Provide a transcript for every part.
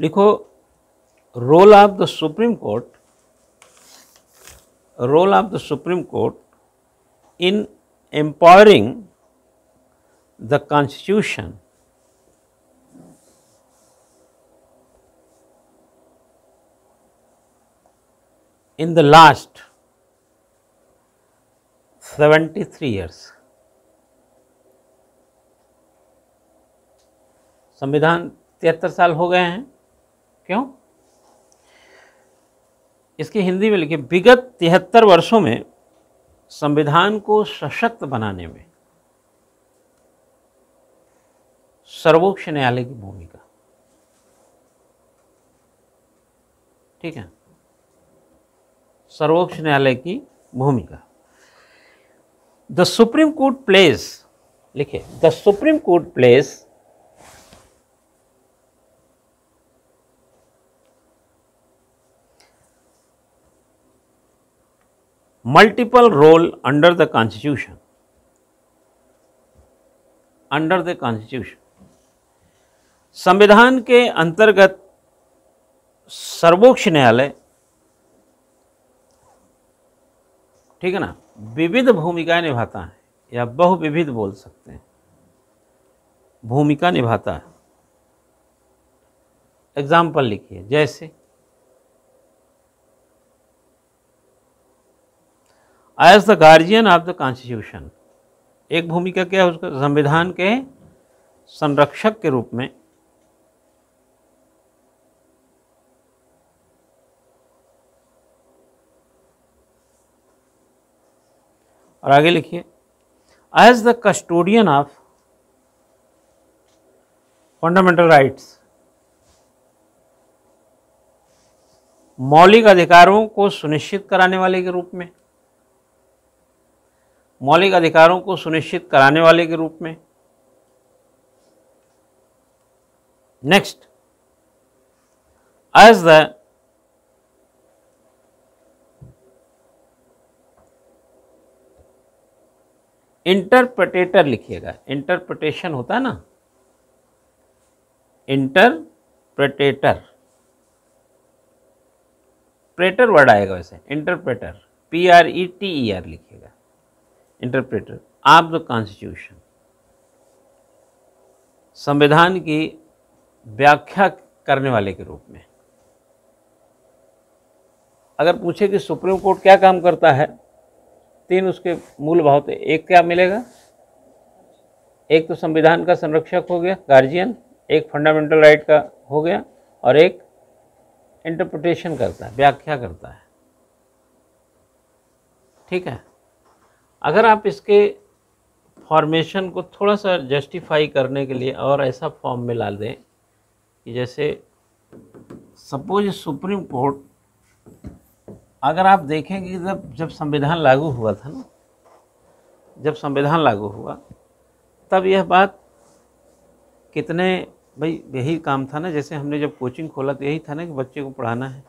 लिखो role of the Supreme Court role of the Supreme Court in the constitution in the last seventy three years संविधान तिहत्तर साल हो गए हैं क्यों इसकी हिंदी में लिखे विगत तिहत्तर वर्षों में संविधान को सशक्त बनाने में सर्वोच्च न्यायालय की भूमिका ठीक है सर्वोच्च न्यायालय की भूमिका द सुप्रीम कोर्ट प्लेस लिखे the Supreme Court place multiple role under the constitution under the constitution संविधान के अंतर्गत सर्वोच्च न्यायालय ठीक है ना विविध भूमिकाएं निभाता है या बहुविविध बोल सकते हैं भूमिका निभाता है एग्जाम्पल लिखिए जैसे as the guardian of the constitution एक भूमिका क्या है उसका संविधान के संरक्षक के रूप में और आगे लिखिए as the custodian of fundamental rights मौलिक अधिकारों को सुनिश्चित कराने वाले के रूप में मौलिक अधिकारों को सुनिश्चित कराने वाले के रूप में नेक्स्ट एज द इंटरप्रटेटर लिखिएगा इंटरप्रटेशन होता है ना इंटरप्रटेटर प्रेटर वर्ड आएगा वैसे interpreter P R E T E R लिखिएगा इंटरप्रेटर ऑफ द कॉन्स्टिट्यूशन संविधान की व्याख्या करने वाले के रूप में अगर पूछे कि सुप्रीम कोर्ट क्या काम करता है तीन उसके मूल भाव थे एक क्या मिलेगा एक तो संविधान का संरक्षक हो गया गार्जियन एक फंडामेंटल राइट का हो गया और एक इंटरप्रिटेशन करता है व्याख्या करता है ठीक है अगर आप इसके फॉर्मेशन को थोड़ा सा जस्टिफाई करने के लिए और ऐसा फॉर्म में ला दें कि जैसे सपोज सुप्रीम कोर्ट अगर आप देखेंगे कि जब जब संविधान लागू हुआ था ना जब संविधान लागू हुआ तब यह बात कितने भाई यही काम था ना जैसे हमने जब कोचिंग खोला तो यही था ना कि बच्चे को पढ़ाना है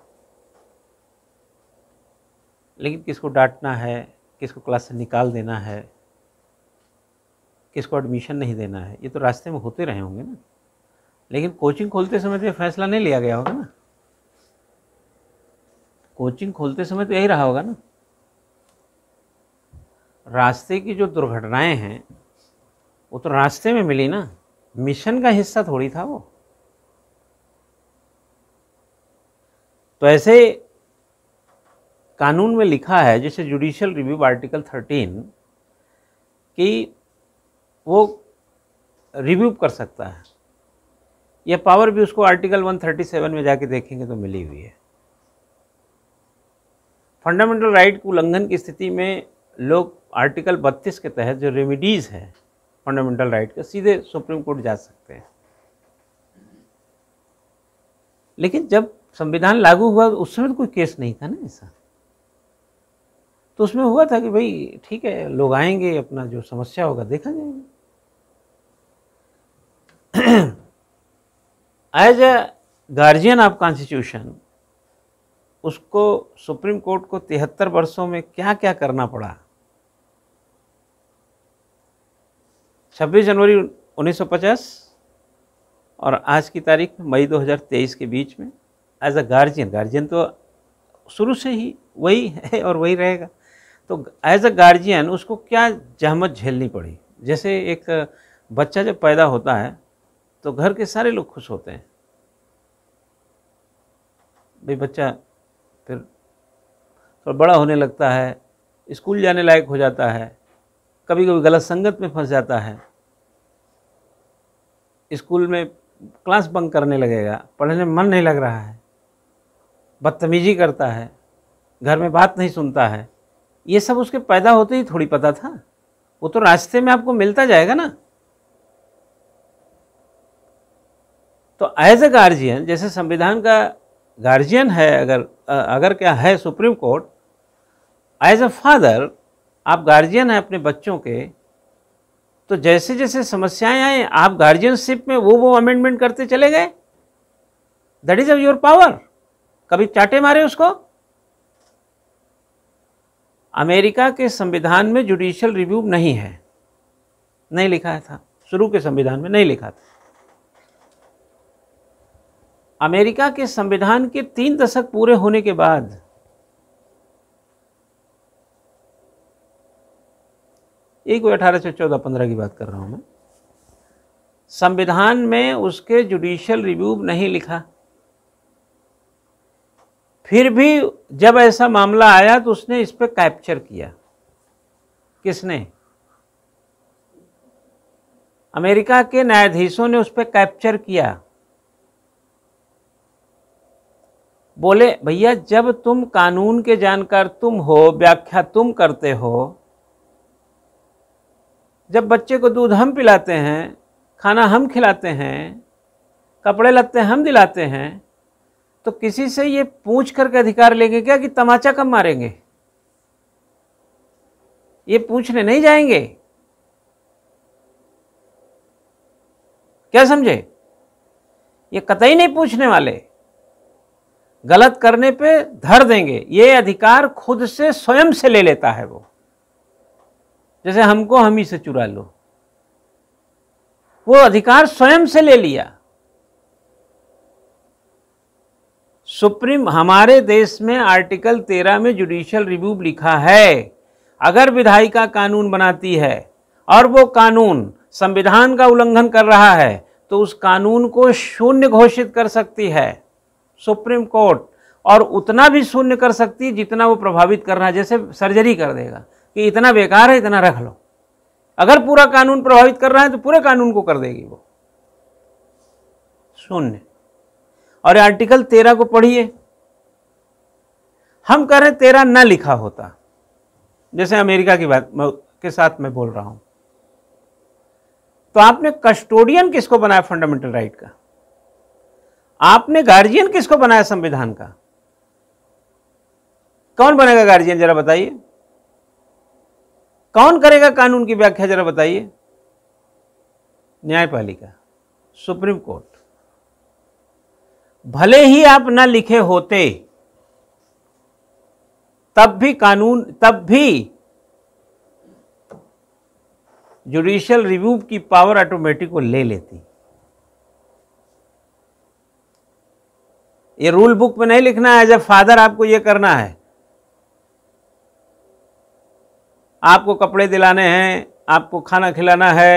लेकिन किसको डांटना है किसको क्लास से निकाल देना है किसको एडमिशन नहीं देना है ये तो रास्ते में होते रहे होंगे ना लेकिन कोचिंग खोलते समय तो ये फैसला नहीं लिया गया होगा ना कोचिंग खोलते समय तो यही रहा होगा ना रास्ते की जो दुर्घटनाएं हैं वो तो रास्ते में मिली ना मिशन का हिस्सा थोड़ी था वो तो ऐसे कानून में लिखा है जैसे जुडिशियल रिव्यू आर्टिकल थर्टीन कि वो रिव्यू कर सकता है यह पावर भी उसको आर्टिकल 137 में जाके देखेंगे तो मिली हुई है फंडामेंटल राइट के उल्लंघन की स्थिति में लोग आर्टिकल 32 के तहत जो रेमिडीज़ हैं फंडामेंटल राइट के सीधे सुप्रीम कोर्ट जा सकते हैं लेकिन जब संविधान लागू हुआ उस समय तो कोई केस नहीं था ना ऐसा तो उसमें हुआ था कि भाई ठीक है लोग आएंगे अपना जो समस्या होगा देखा जाएंगे as a guardian of constitution उसको सुप्रीम कोर्ट को तिहत्तर वर्षों में क्या क्या करना पड़ा 26 जनवरी 1950 और आज की तारीख में मई 2023 के बीच में एज अ गार्जियन गार्जियन तो शुरू से ही वही है और वही रहेगा तो एज अ गार्जियन उसको क्या जहमत झेलनी पड़ी जैसे एक बच्चा जब पैदा होता है तो घर के सारे लोग खुश होते हैं भाई बच्चा फिर थोड़ा बड़ा होने लगता है स्कूल जाने लायक हो जाता है कभी कभी गलत संगत में फंस जाता है स्कूल में क्लास बंक करने लगेगा पढ़ने में मन नहीं लग रहा है बदतमीजी करता है घर में बात नहीं सुनता है ये सब उसके पैदा होते ही थोड़ी पता था वो तो रास्ते में आपको मिलता जाएगा ना तो एज ए गार्जियन जैसे संविधान का गार्जियन है अगर अगर क्या है Supreme Court as a father आप गार्जियन हैं अपने बच्चों के तो जैसे जैसे समस्याएं आए आप गार्जियनशिप में वो वो अमेंडमेंट करते चले गए that is of your power कभी चाटे मारे उसको अमेरिका के संविधान में जुडिशियल रिव्यू नहीं है नहीं लिखा था शुरू के संविधान में नहीं लिखा था अमेरिका के संविधान के तीन दशक पूरे होने के बाद एक अठारह सौ चौदह पंद्रह की बात कर रहा हूं मैं संविधान में उसके जुडिशियल रिव्यू नहीं लिखा फिर भी जब ऐसा मामला आया तो उसने इस पर कैप्चर किया किसने अमेरिका के न्यायाधीशों ने उस पर कैप्चर किया बोले भैया जब तुम कानून के जानकार तुम हो व्याख्या तुम करते हो जब बच्चे को दूध हम पिलाते हैं खाना हम खिलाते हैं कपड़े लत्ते हम दिलाते हैं तो किसी से ये पूछ करके अधिकार लेंगे क्या कि तमाचा कब मारेंगे ये पूछने नहीं जाएंगे क्या समझे ये कतई नहीं पूछने वाले गलत करने पे धर देंगे ये अधिकार खुद से स्वयं से ले लेता है वो जैसे हमको हम ही से चुरा लो वो अधिकार स्वयं से ले लिया सुप्रीम हमारे देश में आर्टिकल तेरह में जुडिशल रिव्यू लिखा है अगर विधायिका कानून बनाती है और वो कानून संविधान का उल्लंघन कर रहा है तो उस कानून को शून्य घोषित कर सकती है सुप्रीम कोर्ट और उतना भी शून्य कर सकती है जितना वो प्रभावित कर रहा है जैसे सर्जरी कर देगा कि इतना बेकार है इतना रख लो अगर पूरा कानून प्रभावित कर रहा है तो पूरे कानून को कर देगी वो शून्य और आर्टिकल तेरह को पढ़िए हम कह रहे हैं तेरह ना लिखा होता जैसे अमेरिका की बात के साथ मैं बोल रहा हूं तो आपने कस्टोडियन किसको बनाया फंडामेंटल राइट का आपने गार्जियन किसको बनाया संविधान का कौन बनेगा गार्जियन जरा बताइए कौन करेगा कानून की व्याख्या जरा बताइए न्यायपालिका सुप्रीम कोर्ट भले ही आप न लिखे होते तब भी कानून तब भी जुडिशियल रिव्यू की पावर ऑटोमेटिक को ले लेती ये रूल बुक में नहीं लिखना है जब फादर आपको ये करना है आपको कपड़े दिलाने हैं आपको खाना खिलाना है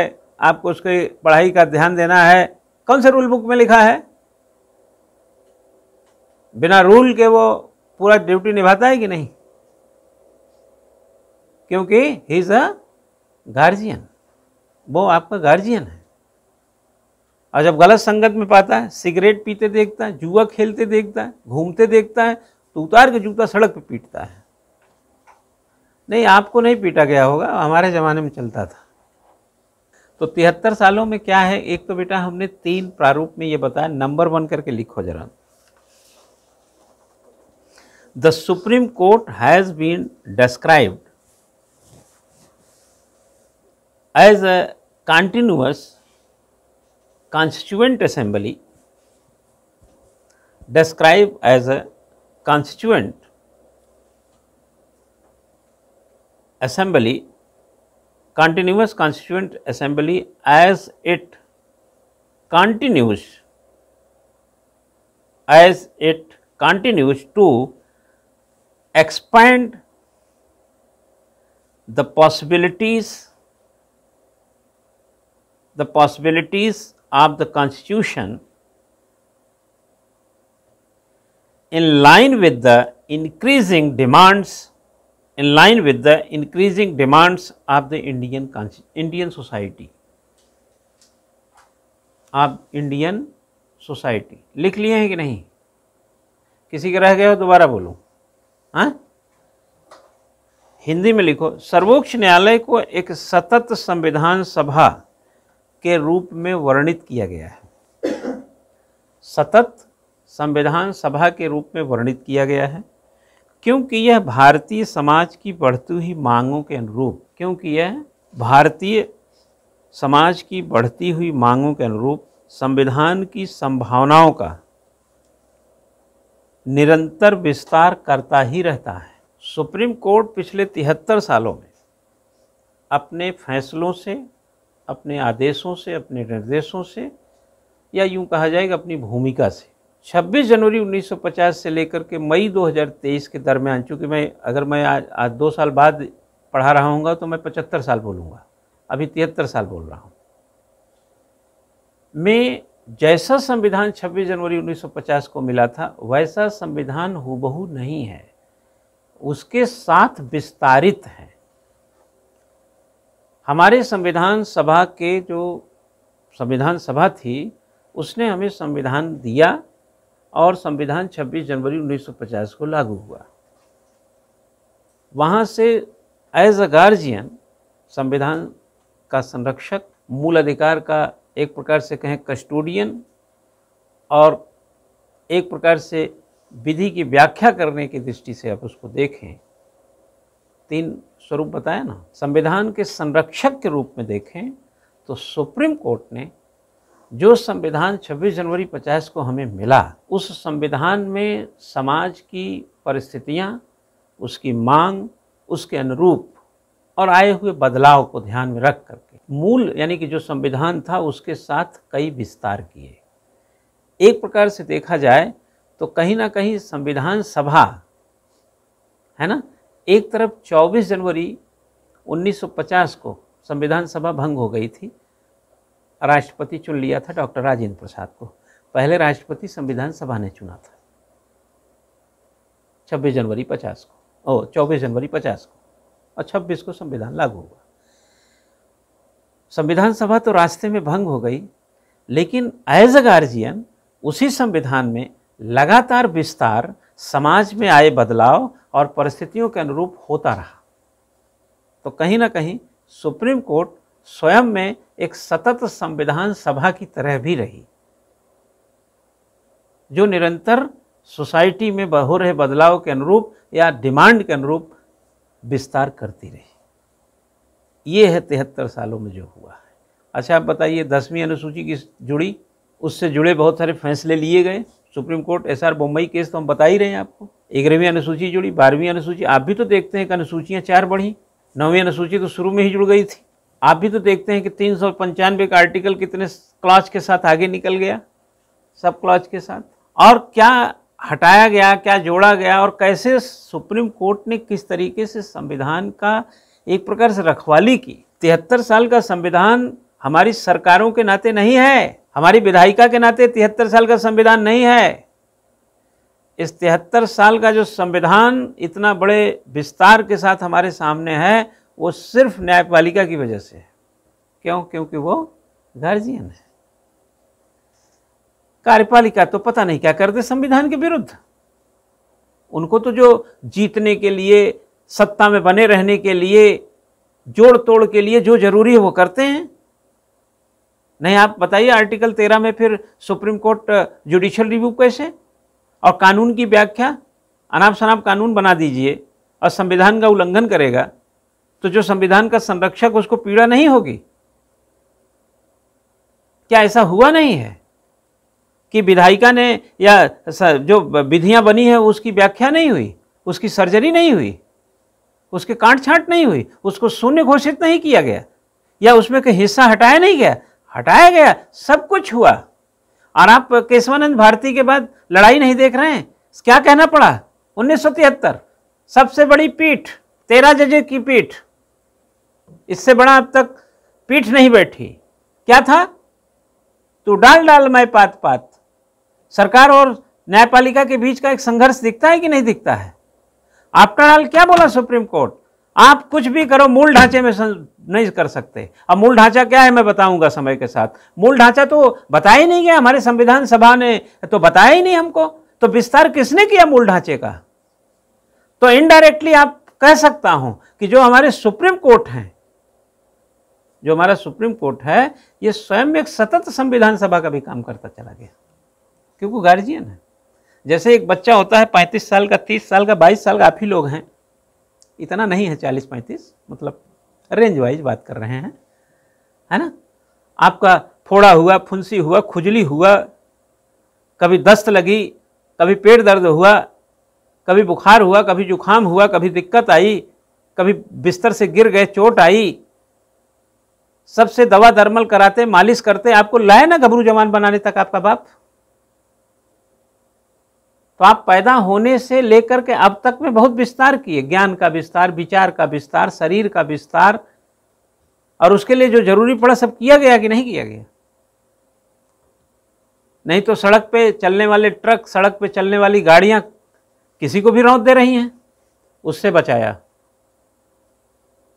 आपको उसकी पढ़ाई का ध्यान देना है कौन से रूल बुक में लिखा है बिना रूल के वो पूरा ड्यूटी निभाता है कि नहीं क्योंकि ही इज़ अ गार्जियन वो आपका गार्जियन है और जब गलत संगत में पाता है सिगरेट पीते देखता है जुआ खेलते देखता है घूमते देखता है तो उतार के जूता सड़क पे पीटता है नहीं आपको नहीं पीटा गया होगा हमारे ज़माने में चलता था तो तिहत्तर सालों में क्या है एक तो बेटा हमने तीन प्रारूप में ये बताया नंबर वन करके लिखो जरा The Supreme Court has been described as a continuous constituent assembly described as a constituent assembly continuous constituent assembly as it continues as it continues to expand the possibilities the possibilities of the constitution in line with the increasing demands in line with the increasing demands of the indian indian society of indian society likh liye hain ki nahi किसी के रह गए हो दोबारा बोलो हाँ हिंदी में लिखो सर्वोच्च न्यायालय को एक सतत संविधान सभा के रूप में वर्णित किया गया है सतत संविधान सभा के रूप में वर्णित किया गया है क्योंकि यह भारतीय समाज की बढ़ती हुई मांगों के अनुरूप क्योंकि यह भारतीय समाज की बढ़ती हुई मांगों के अनुरूप संविधान की संभावनाओं का निरंतर विस्तार करता ही रहता है सुप्रीम कोर्ट पिछले तिहत्तर सालों में अपने फैसलों से अपने आदेशों से अपने निर्देशों से या यूं कहा जाएगा अपनी भूमिका से 26 जनवरी 1950 से लेकर के मई 2023 के दरमियान चूँकि मैं अगर मैं आज आज दो साल बाद पढ़ा रहा हूँ तो मैं पचहत्तर साल बोलूँगा अभी तिहत्तर साल बोल रहा हूँ मैं जैसा संविधान 26 जनवरी 1950 को मिला था वैसा संविधान हुबहू नहीं है उसके साथ विस्तारित है हमारे संविधान सभा के जो संविधान सभा थी उसने हमें संविधान दिया और संविधान 26 जनवरी 1950 को लागू हुआ वहाँ से एज अ गार्जियन संविधान का संरक्षक मूल अधिकार का एक प्रकार से कहें कस्टोडियन और एक प्रकार से विधि की व्याख्या करने की दृष्टि से आप उसको देखें तीन स्वरूप बताया ना संविधान के संरक्षक के रूप में देखें तो सुप्रीम कोर्ट ने जो संविधान 26 जनवरी 50 को हमें मिला उस संविधान में समाज की परिस्थितियाँ उसकी मांग उसके अनुरूप और आए हुए बदलाव को ध्यान में रख करके मूल यानी कि जो संविधान था उसके साथ कई विस्तार किए एक प्रकार से देखा जाए तो कहीं ना कहीं संविधान सभा है ना एक तरफ 24 जनवरी 1950 को संविधान सभा भंग हो गई थी राष्ट्रपति चुन लिया था डॉक्टर राजेंद्र प्रसाद को पहले राष्ट्रपति संविधान सभा ने चुना था 26 जनवरी 50 को ओ 24 जनवरी 50 को और छब्बीस को संविधान लागू हुआ संविधान सभा तो रास्ते में भंग हो गई लेकिन एज अ गार्जियन उसी संविधान में लगातार विस्तार समाज में आए बदलाव और परिस्थितियों के अनुरूप होता रहा तो कहीं ना कहीं सुप्रीम कोर्ट स्वयं में एक सतत संविधान सभा की तरह भी रही जो निरंतर सोसाइटी में हो रहे बदलाव के अनुरूप या डिमांड के अनुरूप विस्तार करती रही ये है तिहत्तर सालों में जो हुआ है अच्छा आप बताइए दसवीं अनुसूची की जुड़ी उससे जुड़े बहुत सारे फैसले लिए गए Supreme Court S R Bommai case तो हम बता ही रहे हैं आपको ग्यारहवीं अनुसूची जुड़ी बारहवीं अनुसूची आप भी तो देखते हैं कि अनुसूचियाँ चार बढ़ी नौवीं अनुसूची तो शुरू में ही जुड़ गई थी आप भी तो देखते हैं कि तीन सौ पंचानवे का आर्टिकल कितने क्लास के साथ आगे निकल गया सब क्लास के साथ और क्या हटाया गया क्या जोड़ा गया और कैसे सुप्रीम कोर्ट ने किस तरीके से संविधान का एक प्रकार से रखवाली की तिहत्तर साल का संविधान हमारी सरकारों के नाते नहीं है हमारी विधायिका के नाते तिहत्तर साल का संविधान नहीं है इस तिहत्तर साल का जो संविधान इतना बड़े विस्तार के साथ हमारे सामने है वो सिर्फ न्यायपालिका की वजह से है क्यों क्योंकि वो गार्जियन है कार्यपालिका तो पता नहीं क्या कर दे संविधान के विरुद्ध उनको तो जो जीतने के लिए सत्ता में बने रहने के लिए जोड़ तोड़ के लिए जो जरूरी है वो करते हैं नहीं आप बताइए आर्टिकल तेरह में फिर सुप्रीम कोर्ट जुडिशल रिव्यू कैसे और कानून की व्याख्या अनाप शनाप कानून बना दीजिए और संविधान का उल्लंघन करेगा तो जो संविधान का संरक्षक उसको पीड़ा नहीं होगी क्या ऐसा हुआ नहीं है कि विधायिका ने या जो विधियां बनी है उसकी व्याख्या नहीं हुई उसकी सर्जरी नहीं हुई उसके कांट छांट नहीं हुई उसको शून्य घोषित नहीं किया गया या उसमें कोई हिस्सा हटाया नहीं गया हटाया गया सब कुछ हुआ और आप केशवानंद भारती के बाद लड़ाई नहीं देख रहे हैं क्या कहना पड़ा उन्नीस सबसे बड़ी पीठ तेरह जजे की पीठ इससे बड़ा अब तक पीठ नहीं बैठी क्या था तू डाल डाल मैं पात पात सरकार और न्यायपालिका के बीच का एक संघर्ष दिखता है कि नहीं दिखता है आपका हाल क्या बोला सुप्रीम कोर्ट आप कुछ भी करो मूल ढांचे में नहीं कर सकते अब मूल ढांचा क्या है मैं बताऊंगा समय के साथ मूल ढांचा तो बताया ही नहीं गया हमारे संविधान सभा ने तो बताया ही नहीं हमको तो विस्तार किसने किया मूल ढांचे का तो इनडायरेक्टली आप कह सकता हूं कि जो हमारे सुप्रीम कोर्ट हैं जो हमारा सुप्रीम कोर्ट है ये स्वयं एक सतत संविधान सभा का भी काम करता चला गया क्योंकि वो गार्जियन है जैसे एक बच्चा होता है पैंतीस साल का तीस साल का बाईस साल का आप ही लोग हैं इतना नहीं है चालीस पैंतीस मतलब रेंज वाइज बात कर रहे हैं है ना आपका फोड़ा हुआ फुंसी हुआ खुजली हुआ कभी दस्त लगी कभी पेट दर्द हुआ कभी बुखार हुआ कभी जुकाम हुआ कभी दिक्कत आई कभी बिस्तर से गिर गए चोट आई सबसे दवा दरमल कराते मालिश करते आपको लाए ना घबरू जवान बनाने तक आपका बाप तो आप पैदा होने से लेकर के अब तक में बहुत विस्तार किए ज्ञान का विस्तार विचार का विस्तार शरीर का विस्तार और उसके लिए जो जरूरी पड़ा सब किया गया कि नहीं किया गया नहीं तो सड़क पे चलने वाले ट्रक सड़क पे चलने वाली गाड़ियां किसी को भी रौत दे रही हैं उससे बचाया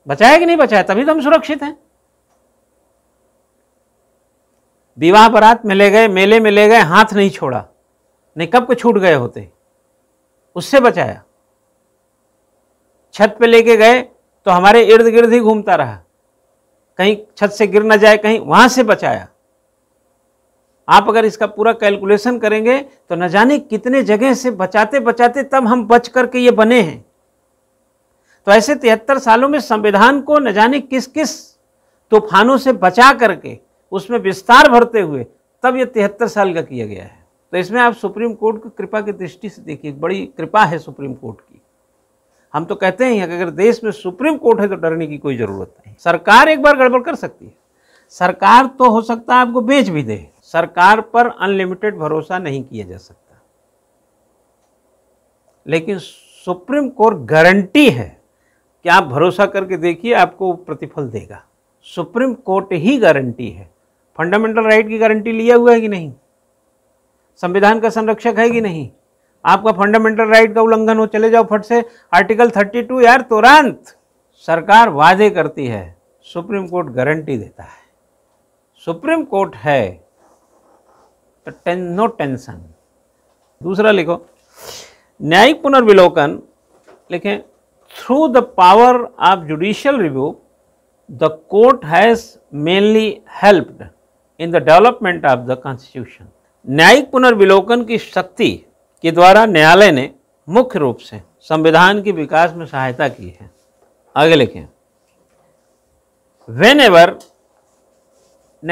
बचाया कि नहीं बचाया तभी तो हम सुरक्षित हैं विवाह बारात में ले गए मेले में ले गए हाथ नहीं छोड़ा नहीं कब को छूट गए होते उससे बचाया छत पे लेके गए तो हमारे इर्द गिर्द ही घूमता रहा कहीं छत से गिर ना जाए कहीं वहां से बचाया आप अगर इसका पूरा कैलकुलेशन करेंगे तो न जाने कितने जगह से बचाते बचाते तब हम बच करके ये बने हैं तो ऐसे तिहत्तर सालों में संविधान को न जाने किस किस तूफानों से बचा करके उसमें विस्तार भरते हुए तब यह तिहत्तर साल का किया गया है तो इसमें आप सुप्रीम कोर्ट की कृपा की दृष्टि से देखिए बड़ी कृपा है सुप्रीम कोर्ट की हम तो कहते हैं कि अगर देश में सुप्रीम कोर्ट है तो डरने की कोई ज़रूरत नहीं सरकार एक बार गड़बड़ कर सकती है सरकार तो हो सकता है आपको बेच भी दे सरकार पर अनलिमिटेड भरोसा नहीं किया जा सकता लेकिन सुप्रीम कोर्ट गारंटी है कि आप भरोसा करके देखिए आपको प्रतिफल देगा सुप्रीम कोर्ट ही गारंटी है फंडामेंटल राइट की गारंटी लिया हुआ है कि नहीं संविधान का संरक्षक है कि नहीं आपका फंडामेंटल राइट का उल्लंघन हो चले जाओ फट से आर्टिकल 32 यार तुरंत सरकार वादे करती है सुप्रीम कोर्ट गारंटी देता है सुप्रीम कोर्ट है तो टें, नो टेंशन दूसरा लिखो न्यायिक पुनर्विलोकन लिखें through the power of judicial review the court has mainly helped in the development of the constitution न्यायिक पुनर्विलोकन की शक्ति के द्वारा न्यायालय ने मुख्य रूप से संविधान के विकास में सहायता की है आगे लिखें whenever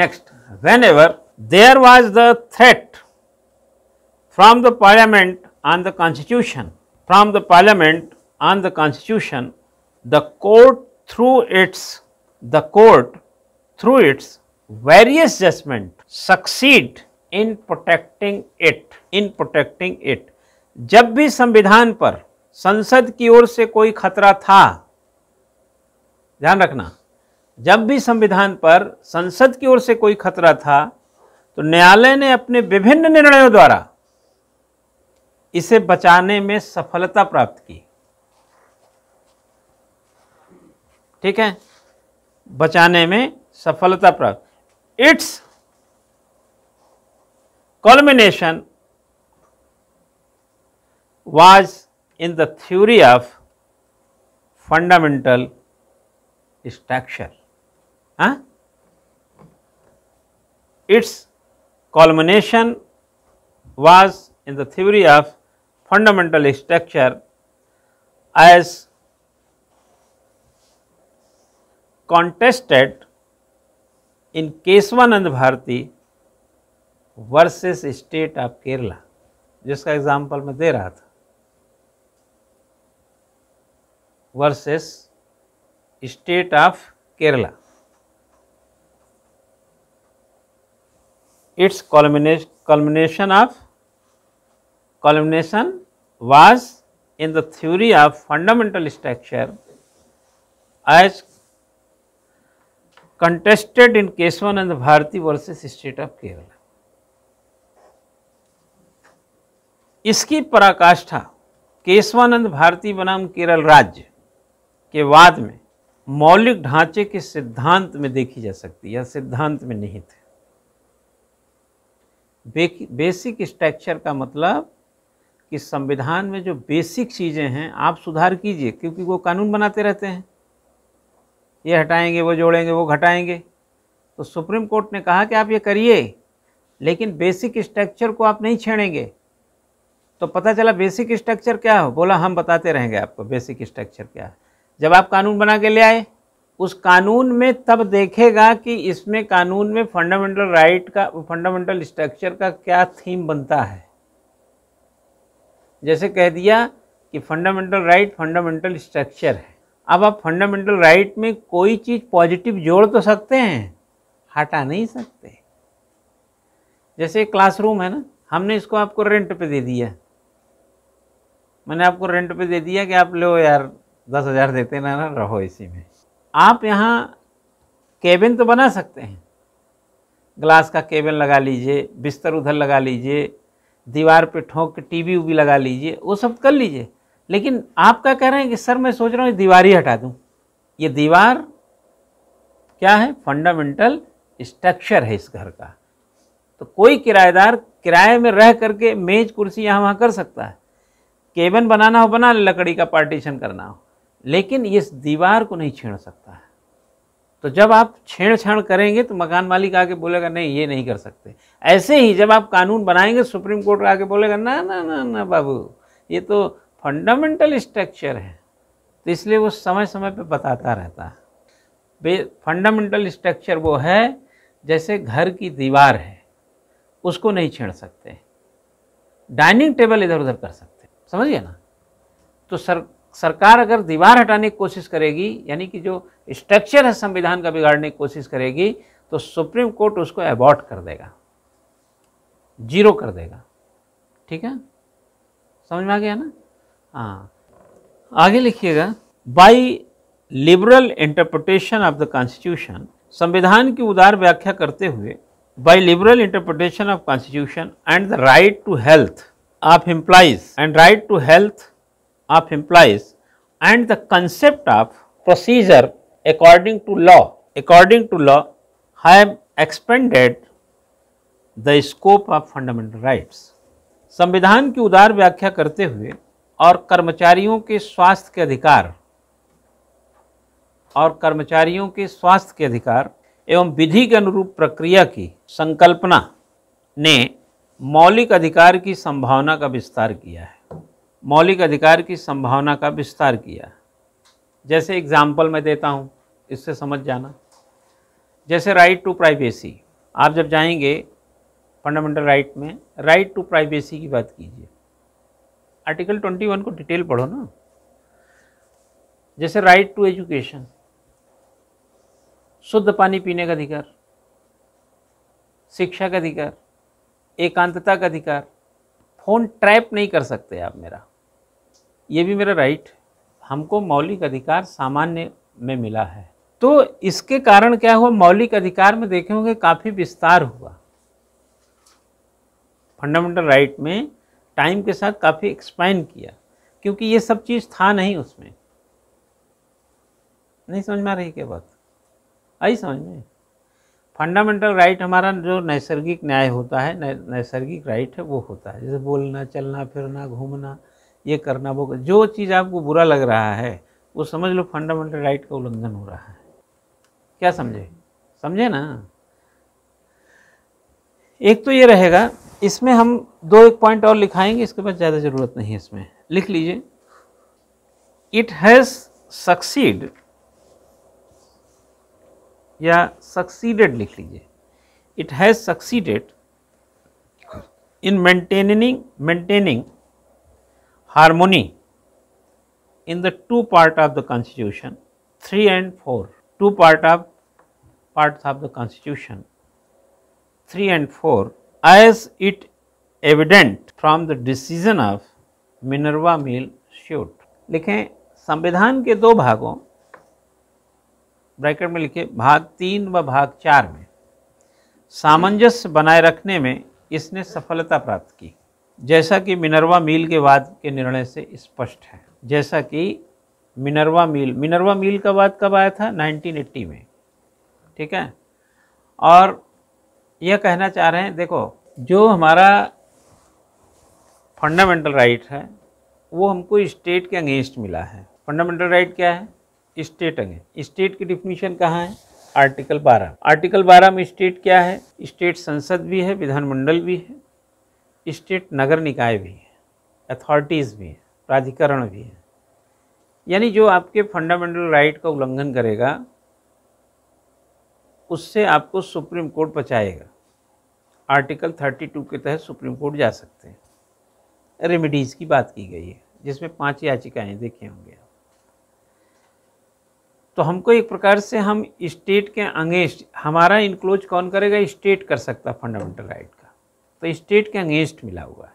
next whenever there was the threat from the parliament on the constitution from the parliament on the constitution the court through its the court through its various judgement succeed in protecting it in protecting it जब भी संविधान पर संसद की ओर से कोई खतरा था ध्यान रखना जब भी संविधान पर संसद की ओर से कोई खतरा था तो न्यायालय ने अपने विभिन्न निर्णयों द्वारा इसे बचाने में सफलता प्राप्त की ठीक है बचाने में सफलता प्राप्त its culmination was in the theory of fundamental structure. Huh? Its culmination was in the theory of fundamental structure as contested in Keswanand Bharti versus state of Kerala जिसका एग्जांपल मैं दे रहा था versus state of Kerala its culmination of culmination was in the theory of fundamental structure as contested in Kesavananda Bharati versus state of Kerala इसकी पराकाष्ठा केशवानंद भारती बनाम केरल राज्य के वाद में मौलिक ढांचे के सिद्धांत में देखी जा सकती है या सिद्धांत में निहित है बेसिक स्ट्रक्चर का मतलब कि संविधान में जो बेसिक चीज़ें हैं आप सुधार कीजिए क्योंकि वो कानून बनाते रहते हैं ये हटाएंगे वो जोड़ेंगे वो घटाएंगे तो सुप्रीम कोर्ट ने कहा कि आप ये करिए लेकिन बेसिक स्ट्रक्चर को आप नहीं छेड़ेंगे तो पता चला बेसिक स्ट्रक्चर क्या हो बोला हम बताते रहेंगे आपको बेसिक स्ट्रक्चर क्या है जब आप कानून बना के ले आए उस कानून में तब देखेगा कि इसमें कानून में फंडामेंटल राइट का फंडामेंटल स्ट्रक्चर का क्या थीम बनता है जैसे कह दिया कि फंडामेंटल राइट फंडामेंटल स्ट्रक्चर है अब आप फंडामेंटल राइट में कोई चीज़ पॉजिटिव जोड़ तो सकते हैं हटा नहीं सकते जैसे क्लासरूम है ना हमने इसको आपको रेंट पे दे दिया मैंने आपको रेंट पे दे दिया कि आप लो यार दस हज़ार देते ना ना रहो इसी में आप यहाँ केबिन तो बना सकते हैं ग्लास का केबिन लगा लीजिए बिस्तर उधर लगा लीजिए दीवार पे ठोंक के टी वी लगा लीजिए वो सब कर लीजिए लेकिन आप क्या कह रहे हैं कि सर मैं सोच रहा हूँ दीवार ही हटा दूँ ये दीवार क्या है फंडामेंटल स्ट्रक्चर है इस घर का तो कोई किराएदार किराए में रह करके मेज कुर्सी यहाँ वहाँ कर सकता है केबन बनाना हो बना लकड़ी का पार्टीशन करना हो लेकिन इस दीवार को नहीं छेड़ सकता है तो जब आप छेड़छाड़ करेंगे तो मकान मालिक आके बोलेगा नहीं ये नहीं कर सकते ऐसे ही जब आप कानून बनाएंगे सुप्रीम कोर्ट आके बोलेगा ना ना ना ना बाबू ये तो फंडामेंटल स्ट्रक्चर है तो इसलिए वो समय समय पे बताता रहता है बे फंडामेंटल स्ट्रक्चर वो है जैसे घर की दीवार है उसको नहीं छेड़ सकते डाइनिंग टेबल इधर उधर कर सकते समझिए ना तो सर सरकार अगर दीवार हटाने की कोशिश करेगी यानी कि जो स्ट्रक्चर है संविधान का बिगाड़ने की कोशिश करेगी तो सुप्रीम कोर्ट उसको एबॉट कर देगा जीरो कर देगा ठीक है समझ में आ गया ना हाँ आगे लिखिएगा by liberal interpretation of the constitution संविधान की उदार व्याख्या करते हुए by liberal interpretation of constitution and the right to health of implies and right to health of implies and the concept of procedure according to law according to law have expanded the scope of fundamental rights संविधान की उदार व्याख्या करते हुए और कर्मचारियों के स्वास्थ्य के अधिकार और कर्मचारियों के स्वास्थ्य के अधिकार एवं विधि के अनुरूप प्रक्रिया की संकल्पना ने मौलिक अधिकार की संभावना का विस्तार किया है मौलिक अधिकार की संभावना का विस्तार किया है जैसे एग्जाम्पल मैं देता हूँ इससे समझ जाना जैसे राइट टू प्राइवेसी आप जब जाएंगे फंडामेंटल राइट में राइट टू प्राइवेसी की बात कीजिए आर्टिकल 21 को डिटेल पढ़ो ना जैसे राइट टू एजुकेशन शुद्ध पानी पीने का अधिकार शिक्षा का अधिकार एकांतता का अधिकार फ़ोन ट्रैप नहीं कर सकते आप मेरा ये भी मेरा राइट हमको मौलिक अधिकार सामान्य में मिला है तो इसके कारण क्या हुआ मौलिक अधिकार में देखे होंगे काफ़ी विस्तार हुआ फंडामेंटल राइट में टाइम के साथ काफ़ी एक्सपैंड किया क्योंकि ये सब चीज़ था नहीं उसमें नहीं समझ में आ रही क्या बात आई समझ में फंडामेंटल राइट हमारा जो नैसर्गिक न्याय होता है नैसर्गिक राइट है वो होता है जैसे बोलना चलना फिरना घूमना ये करना वो जो चीज़ आपको बुरा लग रहा है वो समझ लो फंडामेंटल राइट का उल्लंघन हो रहा है क्या समझे समझे ना एक तो ये रहेगा इसमें हम दो एक पॉइंट और लिखाएंगे इसके बाद ज़्यादा ज़रूरत नहीं है इसमें लिख लीजिए इट हैज़ सक्सीड या सक्सीडेड लिख लीजिए it has succeeded in maintaining maintaining harmony in the two part of the constitution three and four two part of part of the constitution three and four as it evident from the decision of Minerva mill शूट लिखें संविधान के दो भागों bracket में लिखिए भाग तीन व भाग चार में सामंजस्य बनाए रखने में इसने सफलता प्राप्त की जैसा कि मिनरवा मील के वाद के निर्णय से स्पष्ट है जैसा कि मिनरवा मील मिनरवा मील का वाद कब आया था 1980 में ठीक है और यह कहना चाह रहे हैं देखो जो हमारा फंडामेंटल राइट है वो हमको स्टेट के अगेंस्ट मिला है फंडामेंटल राइट क्या है स्टेट है स्टेट की डिफिनीशन कहाँ है आर्टिकल 12 आर्टिकल 12 में स्टेट क्या है स्टेट संसद भी है विधानमंडल भी है स्टेट नगर निकाय भी है अथॉरिटीज़ भी है प्राधिकरण भी है यानी जो आपके फंडामेंटल राइट का उल्लंघन करेगा उससे आपको सुप्रीम कोर्ट बचाएगा आर्टिकल 32 के तहत सुप्रीम कोर्ट जा सकते हैं रेमिडीज़ की बात की गई है जिसमें पांच याचिकाएं देखे होंगे तो हमको एक प्रकार से हम स्टेट के अंगेंस्ट हमारा इंक्लोज कौन करेगा स्टेट कर सकता फंडामेंटल राइट का तो स्टेट के अंगेंस्ट मिला हुआ है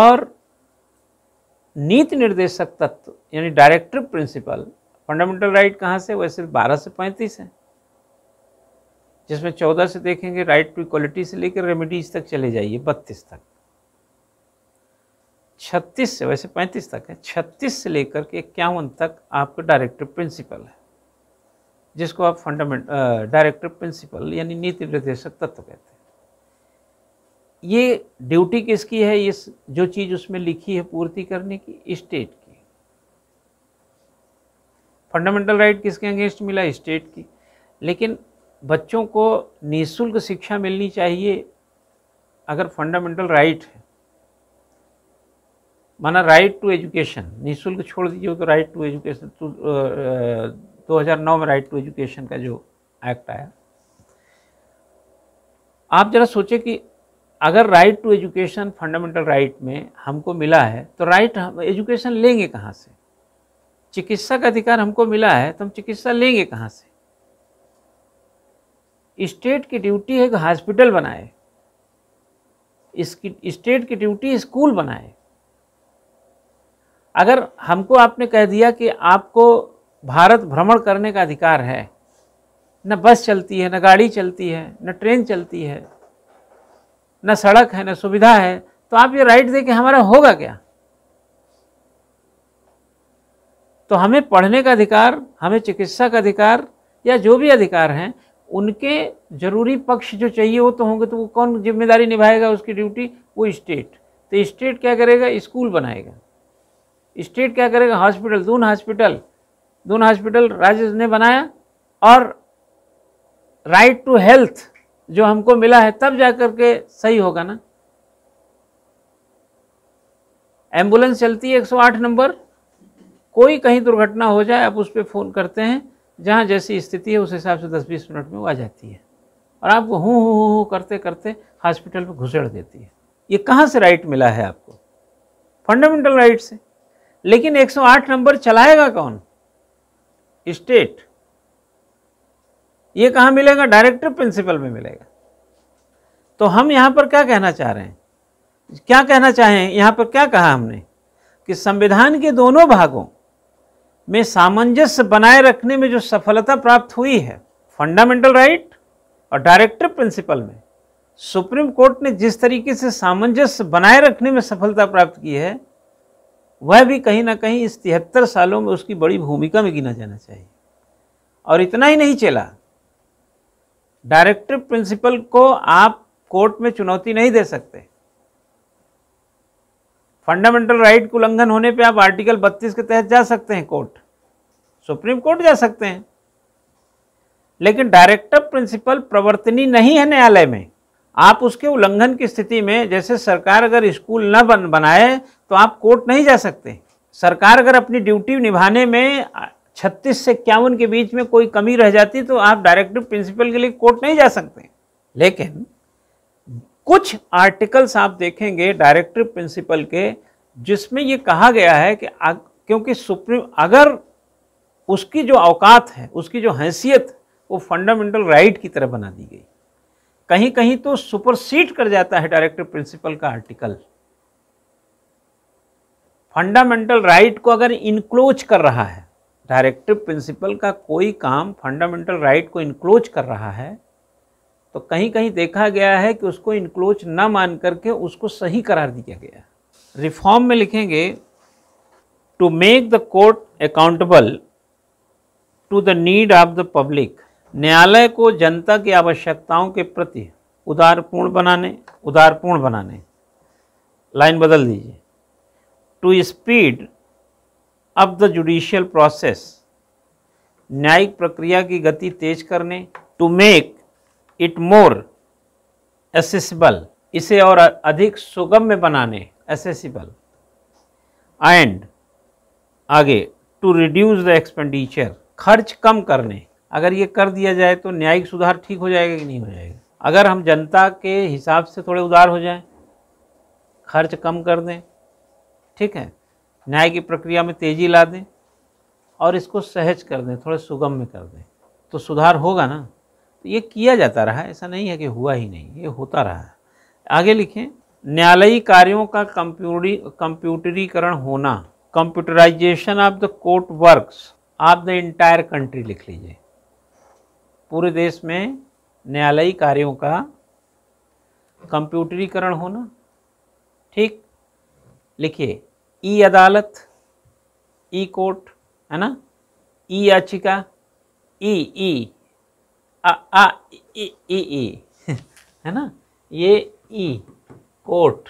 और नीति निर्देशक तत्व यानी डायरेक्टिव प्रिंसिपल फंडामेंटल राइट कहाँ से वह सिर्फ बारह से पैंतीस है जिसमें चौदह से देखेंगे राइट टू इक्वालिटी से लेकर रेमेडीज तक चले जाइए बत्तीस तक छत्तीस से वैसे पैंतीस तक है छत्तीस से लेकर के इक्यावन तक आपका डायरेक्टिव प्रिंसिपल है जिसको आप फंडामेंट डायरेक्टिव प्रिंसिपल यानी नीति निर्देशक तत्व कहते हैं ये ड्यूटी किसकी है ये जो चीज़ उसमें लिखी है पूर्ति करने की स्टेट की फंडामेंटल राइट किसके अगेंस्ट मिला स्टेट की लेकिन बच्चों को निःशुल्क शिक्षा मिलनी चाहिए अगर फंडामेंटल राइट है माना राइट टू एजुकेशन निःशुल्क छोड़ दीजिए तो राइट टू एजुकेशन तो दो हज़ार नौ में राइट टू एजुकेशन का जो एक्ट आया आप जरा सोचे कि अगर right to education fundamental right में हमको मिला है तो राइट हम एजुकेशन लेंगे कहाँ से चिकित्सा का अधिकार हमको मिला है तो हम चिकित्सा लेंगे कहाँ से स्टेट की ड्यूटी है कि हॉस्पिटल बनाए इसकी स्टेट की ड्यूटी स्कूल बनाए अगर हमको आपने कह दिया कि आपको भारत भ्रमण करने का अधिकार है न बस चलती है न गाड़ी चलती है न ट्रेन चलती है न सड़क है न सुविधा है तो आप ये राइट दे के हमारा होगा क्या तो हमें पढ़ने का अधिकार हमें चिकित्सा का अधिकार या जो भी अधिकार हैं उनके जरूरी पक्ष जो चाहिए वो तो होंगे तो वो कौन जिम्मेदारी निभाएगा उसकी ड्यूटी वो स्टेट तो स्टेट क्या करेगा स्कूल बनाएगा स्टेट क्या करेगा hospital Doon hospital Doon hospital राज्य ने बनाया और राइट टू हेल्थ जो हमको मिला है तब जा कर के सही होगा ना एम्बुलेंस चलती है 108 नंबर कोई कहीं दुर्घटना हो जाए आप उस पर फ़ोन करते हैं जहाँ जैसी स्थिति है उस हिसाब से 10-20 मिनट में वो आ जाती है और आपको हूँ हूँ हूँ करते करते हॉस्पिटल में घुसड़ देती है ये कहाँ से राइट मिला है आपको फंडामेंटल राइट से लेकिन 108 नंबर चलाएगा कौन स्टेट ये कहाँ मिलेगा डायरेक्टर प्रिंसिपल में मिलेगा तो हम यहाँ पर क्या कहना चाह रहे हैं क्या कहना चाहें यहाँ पर क्या कहा हमने कि संविधान के दोनों भागों में सामंजस्य बनाए रखने में जो सफलता प्राप्त हुई है फंडामेंटल राइट और डायरेक्टर प्रिंसिपल में सुप्रीम कोर्ट ने जिस तरीके से सामंजस्य बनाए रखने में सफलता प्राप्त की है वह भी कहीं ना कहीं इस तिहत्तर सालों में उसकी बड़ी भूमिका में गिना जाना चाहिए और इतना ही नहीं चला डायरेक्टर प्रिंसिपल को आप कोर्ट में चुनौती नहीं दे सकते फंडामेंटल राइट का उल्लंघन होने पे आप आर्टिकल 32 के तहत जा सकते हैं कोर्ट सुप्रीम कोर्ट जा सकते हैं लेकिन डायरेक्टर प्रिंसिपल प्रवर्तनी नहीं है न्यायालय में आप उसके उल्लंघन की स्थिति में जैसे सरकार अगर स्कूल न बन बनाए तो आप कोर्ट नहीं जा सकते सरकार अगर अपनी ड्यूटी निभाने में छत्तीस से इक्यावन के बीच में कोई कमी रह जाती तो आप डायरेक्टिव प्रिंसिपल के लिए कोर्ट नहीं जा सकते लेकिन कुछ आर्टिकल्स आप देखेंगे डायरेक्टिव प्रिंसिपल के जिसमें ये कहा गया है कि आ, क्योंकि सुप्रीम अगर उसकी जो अवकात है उसकी जो हैसियत वो फंडामेंटल राइट की तरह बना दी गई कहीं कहीं तो सुपरसीड कर जाता है डायरेक्टिव प्रिंसिपल का आर्टिकल फंडामेंटल राइट को अगर इनक्लोज कर रहा है डायरेक्टिव प्रिंसिपल का कोई काम फंडामेंटल राइट को इनक्लोज कर रहा है तो कहीं कहीं देखा गया है कि उसको इनक्लोज ना मान करके उसको सही करार दिया गया रिफॉर्म में लिखेंगे to make the court accountable to the need of the public न्यायालय को जनता की आवश्यकताओं के प्रति उदारपूर्ण बनाने उदारपूर्ण बनाने लाइन बदल दीजिए to speed up the judicial process न्यायिक प्रक्रिया की गति तेज करने to make it more accessible इसे और अधिक सुगम्य बनाने एसेसिबल एंड आगे टू रिड्यूस द एक्सपेंडिचर खर्च कम करने अगर ये कर दिया जाए तो न्यायिक सुधार ठीक हो जाएगा कि नहीं हो जाएगा अगर हम जनता के हिसाब से थोड़े उदार हो जाएं खर्च कम कर दें ठीक है न्याय की प्रक्रिया में तेज़ी ला दें और इसको सहज कर दें थोड़े सुगम में कर दें तो सुधार होगा ना तो ये किया जाता रहा ऐसा नहीं है कि हुआ ही नहीं ये होता रहा आगे लिखें न्यायालयी कार्यों का कंप्यूटरी कंप्यूटरीकरण होना computerisation of the court works of the entire country लिख लीजिए पूरे देश में न्यायालयी कार्यों का कंप्यूटरीकरण होना ठीक लिखिए ई अदालत ई कोर्ट है ना ई याचिका ई ई आ आ ई ई ई है ना ये ई कोर्ट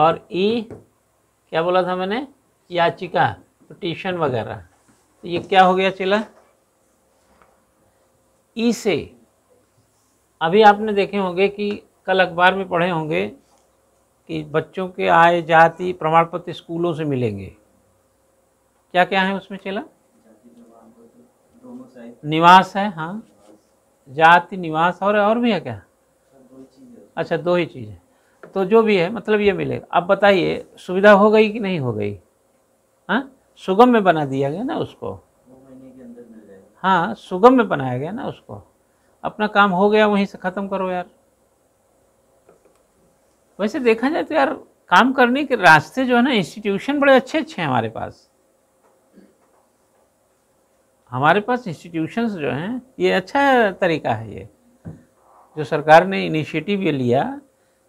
और ई क्या बोला था मैंने याचिका पिटिशन वगैरह तो ये क्या हो गया चिला ई से अभी आपने देखे होंगे कि कल अखबार में पढ़े होंगे कि बच्चों के आय जाति प्रमाण पत्र स्कूलों से मिलेंगे क्या क्या है उसमें चला निवास है हाँ जाति निवास और और भी है क्या अच्छा दो ही चीज़ है तो जो भी है मतलब ये मिलेगा अब बताइए सुविधा हो गई कि नहीं हो गई हाँ सुगम में बना दिया गया ना उसको हाँ सुगम में बनाया गया ना उसको अपना काम हो गया वहीं से ख़त्म करो यार वैसे देखा जाए तो यार काम करने के रास्ते जो है ना इंस्टीट्यूशन बड़े अच्छे अच्छे हैं हमारे पास हमारे पास इंस्टीट्यूशंस जो हैं ये अच्छा तरीका है ये जो सरकार ने इनिशिएटिव ये लिया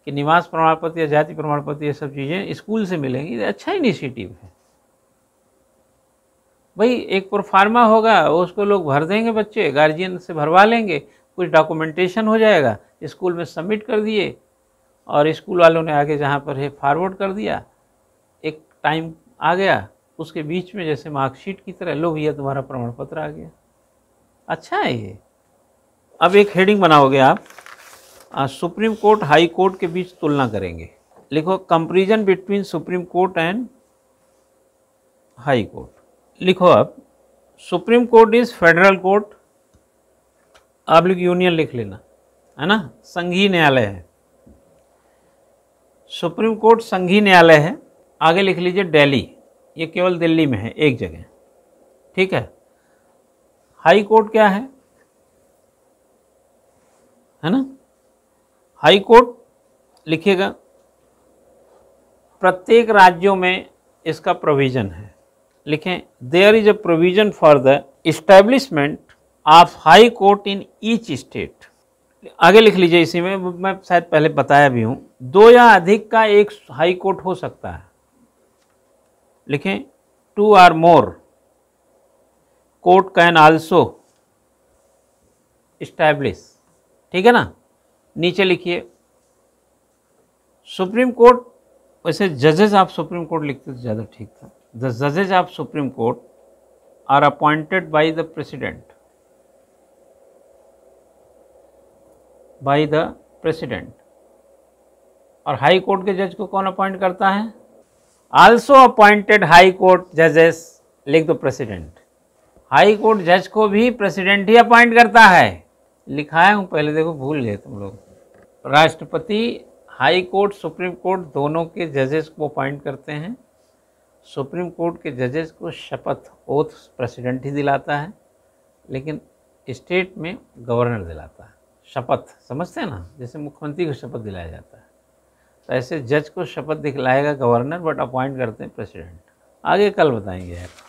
कि निवास प्रमाण पत्र या जाति प्रमाण पत्र ये सब चीज़ें स्कूल से मिलेंगी अच्छा इनिशिएटिव है भाई एक प्रोफार्मा होगा उसको लोग भर देंगे बच्चे गार्जियन से भरवा लेंगे कुछ डॉक्यूमेंटेशन हो जाएगा स्कूल में सबमिट कर दिए और स्कूल वालों ने आगे जहाँ पर है फॉरवर्ड कर दिया एक टाइम आ गया उसके बीच में जैसे मार्कशीट की तरह लो भैया तुम्हारा प्रमाण पत्र आ गया अच्छा है ये अब एक हेडिंग बनाओगे आप आ, सुप्रीम कोर्ट हाई कोर्ट के बीच तुलना करेंगे लिखो comparison between supreme court and high court लिखो आप supreme court is federal court आप लोग यूनियन लिख लेना है ना संघीय न्यायालय है सुप्रीम कोर्ट संघीय न्यायालय है आगे लिख लीजिए दिल्ली ये केवल दिल्ली में है एक जगह ठीक है हाई कोर्ट क्या है है ना हाई कोर्ट लिखिएगा प्रत्येक राज्यों में इसका प्रोविज़न है लिखें there is a provision for the establishment of high court in each state आगे लिख लीजिए इसी में मैं शायद पहले बताया भी हूँ दो या अधिक का एक हाई कोर्ट हो सकता है लिखें two or more court can also establish ठीक है ना नीचे लिखिए सुप्रीम कोर्ट वैसे जजेस आप सुप्रीम कोर्ट लिखते तो ज़्यादा ठीक था the judges of supreme court are appointed by the president by the president और हाई कोर्ट के जज को कौन अपॉइंट करता है ऑल्सो अपॉइंटेड हाई कोर्ट जजेस लिख दो प्रेसिडेंट हाई कोर्ट जज को भी प्रेसिडेंट ही अपॉइंट करता है लिखाया हूँ पहले देखो भूल गए तुम लोग राष्ट्रपति हाई कोर्ट सुप्रीम कोर्ट दोनों के जजेस को अपॉइंट करते हैं सुप्रीम कोर्ट के जजेस को शपथ ओथ प्रेसिडेंट ही दिलाता है लेकिन स्टेट में गवर्नर दिलाता है शपथ समझते हैं ना जैसे मुख्यमंत्री को शपथ दिलाया जाता है तो ऐसे जज को शपथ दिखलाएगा गवर्नर बट अपॉइंट करते हैं प्रेसिडेंट आगे कल बताएंगे आप